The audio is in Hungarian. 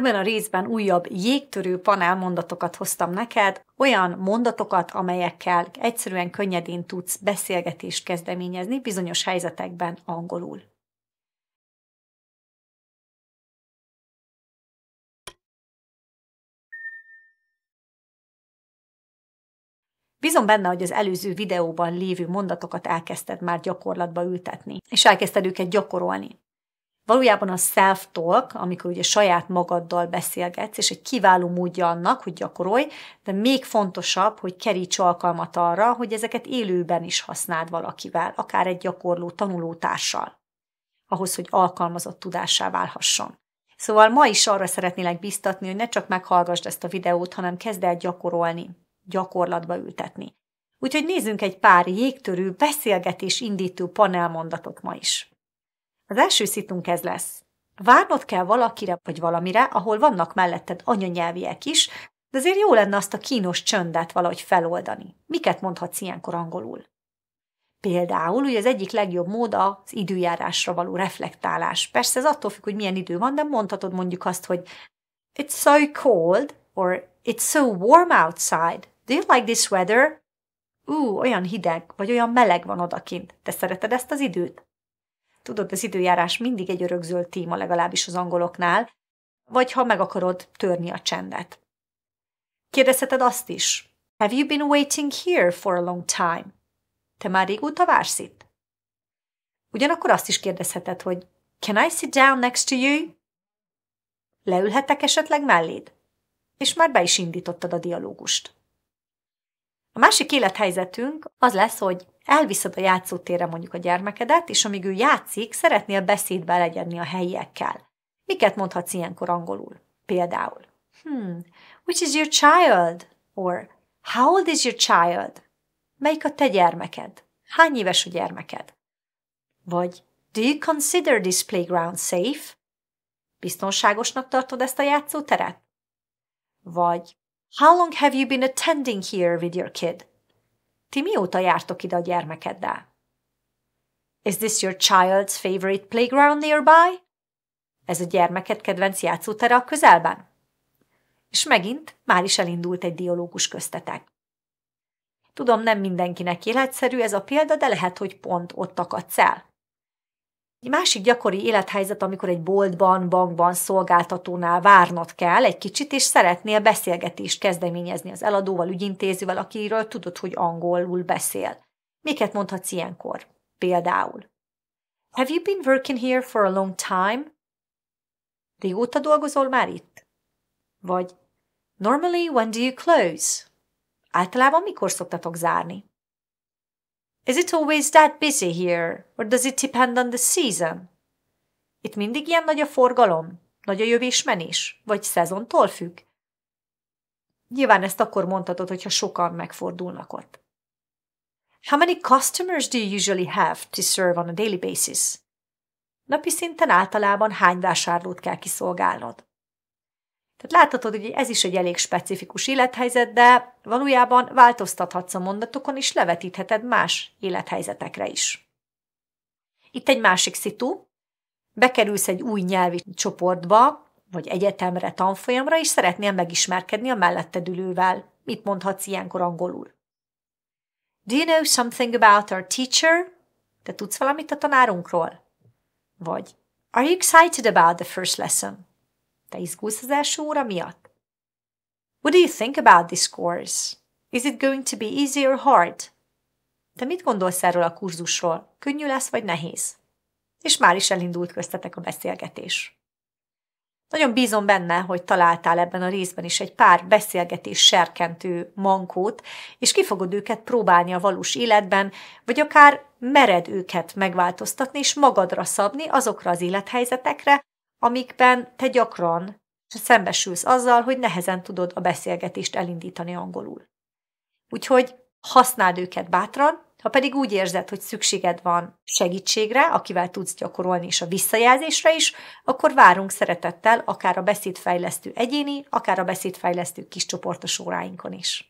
Ebben a részben újabb jégtörő panel mondatokat hoztam neked, olyan mondatokat, amelyekkel egyszerűen könnyedén tudsz beszélgetést kezdeményezni bizonyos helyzetekben angolul. Bízom benne, hogy az előző videóban lévő mondatokat elkezdted már gyakorlatba ültetni, és elkezdted őket gyakorolni. Valójában a self-talk, amikor ugye saját magaddal beszélgetsz, és egy kiváló módja annak, hogy gyakorolj, de még fontosabb, hogy keríts alkalmat arra, hogy ezeket élőben is használd valakivel, akár egy gyakorló tanulótársal, ahhoz, hogy alkalmazott tudássá válhasson. Szóval ma is arra szeretnélek biztatni, hogy ne csak meghallgassd ezt a videót, hanem kezd el gyakorolni, gyakorlatba ültetni. Úgyhogy nézzünk egy pár jégtörő, beszélgetés indító panelmondatot ma is. Az első szitunk ez lesz. Várnod kell valakire vagy valamire, ahol vannak melletted anyanyelviek is, de azért jó lenne azt a kínos csöndet valahogy feloldani. Miket mondhatsz ilyenkor angolul? Például, hogy az egyik legjobb mód az időjárásra való reflektálás. Persze ez attól függ, hogy milyen idő van, de mondhatod mondjuk azt, hogy It's so cold, or It's so warm outside. Do you like this weather? Ú, olyan hideg, vagy olyan meleg van odakint. Te szereted ezt az időt? Tudod, az időjárás mindig egy örökzöld téma, legalábbis az angoloknál, vagy ha meg akarod törni a csendet. Kérdezheted azt is. Have you been waiting here for a long time? Te már régóta vársz itt? Ugyanakkor azt is kérdezheted, hogy Can I sit down next to you? Leülhetek esetleg melléd? És már be is indítottad a dialógust. A másik élethelyzetünk az lesz, hogy elviszed a játszótérre mondjuk a gyermekedet, és amíg ő játszik, szeretnél beszédbe legyedni a helyiekkel. Miket mondhatsz ilyenkor angolul? Például, hmm, which is your child? Or, how old is your child? Melyik a te gyermeked? Hány éves a gyermeked? Vagy, do you consider this playground safe? Biztonságosnak tartod ezt a játszóteret? Vagy, How long have you been attending here with your kid? Ti mióta jártok ide a gyermekeddel? Is this your child's favorite playground nearby? Ez a gyermeked kedvenc játszótere a közelben? És megint már is elindult egy dialógus köztetek. Tudom, nem mindenkinek életszerű ez a példa, de lehet, hogy pont ott akadsz el. Egy másik gyakori élethelyzet, amikor egy boltban, bankban, szolgáltatónál várnod kell egy kicsit, és szeretnél beszélgetést kezdeményezni az eladóval, ügyintézővel, akiről tudod, hogy angolul beszél. Miket mondhatsz ilyenkor? Például. Have you been working here for a long time? Régóta dolgozol már itt? Vagy Normally when do you close? Általában mikor szoktatok zárni? Is it always that busy here, or does it depend on the season? Itt mindig ilyen nagy a forgalom? Nagy a jövésmenés? Vagy szezontól függ? Nyilván ezt akkor mondhatod, hogyha sokan megfordulnak ott. How many customers do you usually have to serve on a daily basis? Napi szinten általában hány vásárlót kell kiszolgálnod? Tehát láthatod, hogy ez is egy elég specifikus élethelyzet, de valójában változtathatsz a mondatokon, és levetítheted más élethelyzetekre is. Itt egy másik szitu. Bekerülsz egy új nyelvi csoportba, vagy egyetemre, tanfolyamra, és szeretnél megismerkedni a melletted ülővel. Mit mondhatsz ilyenkor angolul? Do you know something about our teacher? Te tudsz valamit a tanárunkról? Vagy Are you excited about the first lesson? Te izgulsz az első óra miatt? What do you think about this course? Is it going to be easy or hard? Te mit gondolsz erről a kurzusról? Könnyű lesz vagy nehéz? És már is elindult köztetek a beszélgetés. Nagyon bízom benne, hogy találtál ebben a részben is egy pár beszélgetés serkentő mankót, és ki fogod őket próbálni a valós életben, vagy akár mered őket megváltoztatni és magadra szabni azokra az élethelyzetekre, amikben te gyakran szembesülsz azzal, hogy nehezen tudod a beszélgetést elindítani angolul. Úgyhogy használd őket bátran, ha pedig úgy érzed, hogy szükséged van segítségre, akivel tudsz gyakorolni és a visszajelzésre is, akkor várunk szeretettel akár a beszédfejlesztő egyéni, akár a beszédfejlesztő kis csoportos óráinkon is.